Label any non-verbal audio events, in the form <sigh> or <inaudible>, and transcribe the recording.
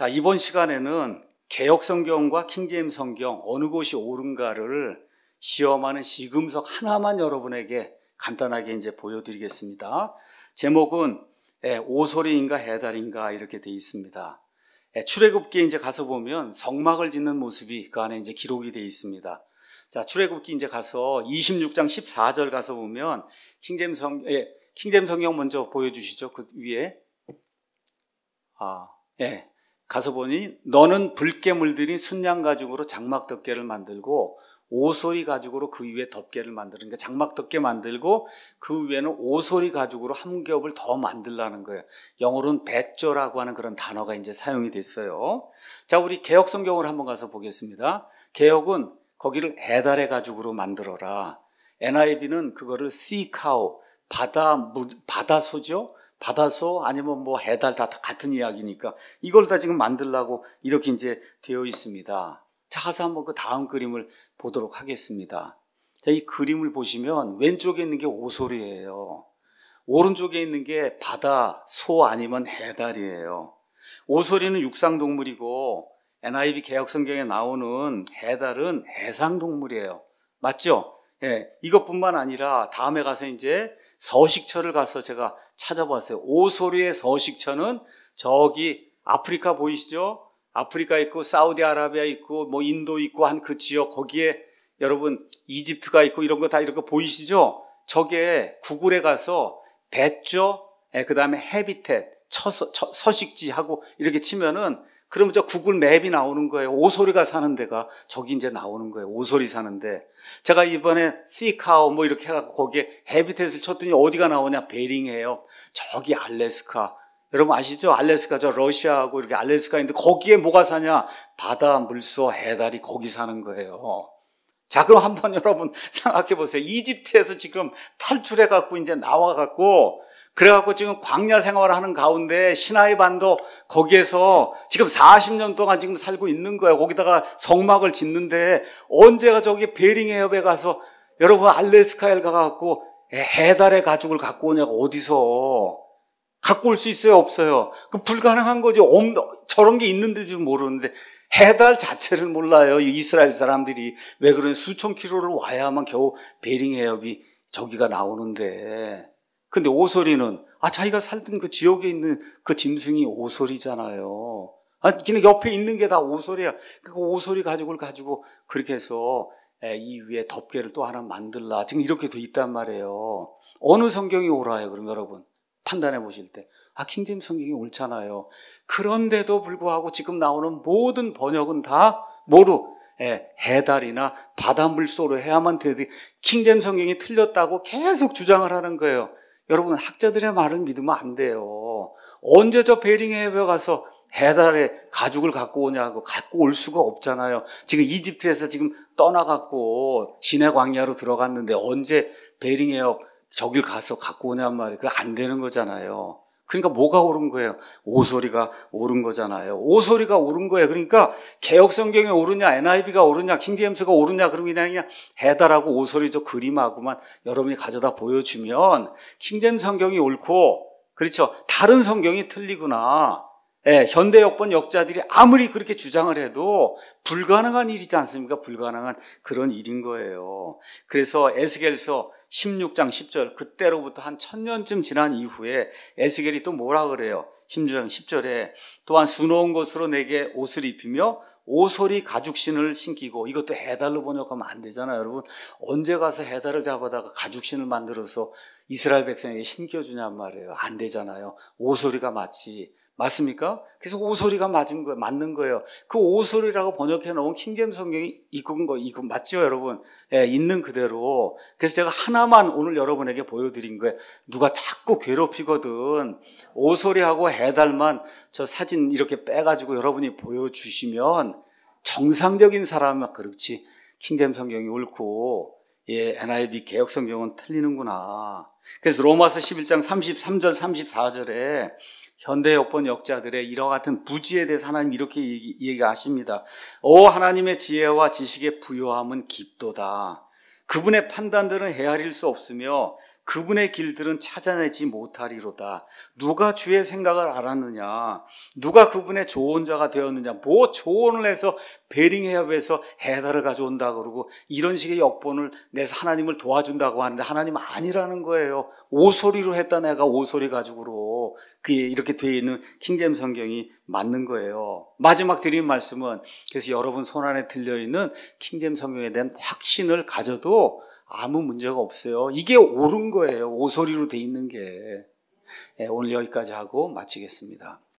자, 이번 시간에는 개혁 성경과 킹게임 성경 어느 곳이 옳은가를 시험하는 시금석 하나만 여러분에게 간단하게 이제 보여드리겠습니다. 제목은 예, 오소리인가 해달인가 이렇게 되어 있습니다. 예, 출애굽기에 이제 가서 보면 성막을 짓는 모습이 그 안에 이제 기록이 되어 있습니다. 자, 출애굽기 이제 가서 26장 14절 가서 보면 킹잼 성 예, 킹잼 성경 먼저 보여 주시죠. 그 위에 아, 예. 가서 보니 너는 붉게 물들인 순양 가죽으로 장막 덮개를 만들고 오소리 가죽으로 그 위에 덮개를 만드는 게 장막 덮개 만들고 그 위에는 오소리 가죽으로 한 겹을 더 만들라는 거예요. 영어로는 배조라고 하는 그런 단어가 이제 사용이 됐어요. 자, 우리 개혁 성경을 한번 가서 보겠습니다. 개혁은 거기를 애달의 가죽으로 만들어라. NIV는 그거를 sea cow, 바다, 바다 소죠? 바다소 아니면 뭐 해달 다 같은 이야기니까 이걸 다 지금 만들라고 이렇게 이제 되어 있습니다. 자, 가서 한번 그 다음 그림을 보도록 하겠습니다. 자, 이 그림을 보시면 왼쪽에 있는 게 오소리예요. 오른쪽에 있는 게 바다, 소 아니면 해달이에요. 오소리는 육상동물이고 NIV 개혁성경에 나오는 해달은 해상동물이에요. 맞죠? 예, 이것뿐만 아니라 다음에 가서 이제 서식처를 가서 제가 찾아봤어요. 오소리의 서식처는 저기 아프리카 보이시죠? 아프리카 있고 사우디아라비아 있고 뭐 인도 있고 한 그 지역 거기에 여러분 이집트가 있고 이런 거 다 이렇게 보이시죠? 저게 구글에 가서 배죠? 예, 그다음에 헤비텟, 처서, 처, 서식지하고 이렇게 치면은 그러면 구글 맵이 나오는 거예요. 오소리가 사는 데가 저기 이제 나오는 거예요. 오소리 사는데. 제가 이번에 시카오 뭐 이렇게 해갖고 거기에 헤비텟을 쳤더니 어디가 나오냐? 베링해요. 저기 알래스카. 여러분 아시죠? 알래스카 저 러시아하고 이렇게 알래스카인데 거기에 뭐가 사냐? 바다, 물소, 해달이 거기 사는 거예요. 자, 그럼 한번 <laughs> 여러분 생각해 보세요. 이집트에서 지금 탈출해 갖고 이제 나와 갖고 그래갖고 지금 광야 생활하는 을 가운데 신하의 반도 거기에서 지금 40년 동안 지금 살고 있는 거예요. 거기다가 성막을 짓는데 언제가 저기 베링 해협에 가서 여러분 알래스카에 가갖고 해달의 가죽을 갖고 오냐고 어디서 갖고 올 수 있어요 없어요 그 불가능한 거지 저런 게 있는지도 모르는데 해달 자체를 몰라요 이스라엘 사람들이 왜 그런 수천 킬로를 와야만 겨우 베링 해협이 저기가 나오는데 근데 오소리는 아 자기가 살던 그 지역에 있는 그 짐승이 오소리잖아요. 아, 그냥 옆에 있는 게 다 오소리야. 그 오소리 가죽을 가지고 그렇게 해서 이 위에 덮개를 또 하나 만들라. 지금 이렇게 돼 있단 말이에요. 어느 성경이 옳아요, 그럼 여러분? 판단해 보실 때. 아, 킹제임 성경이 옳잖아요. 그런데도 불구하고 지금 나오는 모든 번역은 다모로 예, 해달이나 바닷물소로 해야만 되지. 킹잼 성경이 틀렸다고 계속 주장을 하는 거예요. 여러분 학자들의 말을 믿으면 안 돼요. 언제 저 베링 해협에 가서 해달에 가죽을 갖고 오냐고 갖고 올 수가 없잖아요. 지금 이집트에서 지금 떠나갖고 시내 광야로 들어갔는데 언제 베링 해협 저길 가서 갖고 오냔 말이 그 안 되는 거잖아요. 그러니까 뭐가 옳은 거예요? 오소리가 옳은 거잖아요. 오소리가 옳은 거예요. 그러니까 개혁성경이 옳으냐, NIV가 옳으냐, 킹제임스가 옳으냐, 그럼 그냥, 그냥 해달라고오소리죠 그림하고만 여러분이 가져다 보여주면 킹제임스 성경이 옳고, 그렇죠. 다른 성경이 틀리구나. 예, 현대 역본 역자들이 아무리 그렇게 주장을 해도 불가능한 일이지 않습니까? 불가능한 그런 일인 거예요. 그래서 에스겔서 16장 10절 그때로부터 한 천년쯤 지난 이후에 에스겔이 또 뭐라 그래요? 16장 10절에 또한 수놓은 것으로 내게 옷을 입히며 오소리 가죽신을 신기고 이것도 해달로 번역하면 안 되잖아요 여러분 언제 가서 해달을 잡아다가 가죽신을 만들어서 이스라엘 백성에게 신겨주냔 말이에요 안 되잖아요 오소리가 마치 맞습니까? 그래서 그 오소리가 맞은 거예요 맞는 거예요. 그 오소리라고 번역해 놓은 킹잼 성경이 이건 거이건 맞죠, 여러분? 예, 있는 그대로. 그래서 제가 하나만 오늘 여러분에게 보여드린 거예요. 누가 자꾸 괴롭히거든. 오소리하고 해달만 저 사진 이렇게 빼가지고 여러분이 보여주시면 정상적인 사람은 그렇지. 킹잼 성경이 옳고 예, NIV 개혁 성경은 틀리는구나. 그래서 로마서 11장 33절 34절에 현대 역본 역자들의 이와 같은 부지에 대해서 하나님 이렇게 얘기, 하십니다. 오 하나님의 지혜와 지식의 부여함은 깊도다. 그분의 판단들은 헤아릴 수 없으며 그분의 길들은 찾아내지 못하리로다. 누가 주의 생각을 알았느냐? 누가 그분의 조언자가 되었느냐? 뭐 조언을 해서 베링해협에서 해달을 가져온다 그러고 이런 식의 역본을 내서 하나님을 도와준다고 하는데 하나님 아니라는 거예요. 오소리로 했다 내가 오소리 가지고로. 그 이렇게 되어 있는 킹잼 성경이 맞는 거예요. 마지막 드린 말씀은 그래서 여러분 손 안에 들려 있는 킹잼 성경에 대한 확신을 가져도 아무 문제가 없어요. 이게 옳은 거예요. 오소리로 돼 있는 게. 네, 오늘 여기까지 하고 마치겠습니다.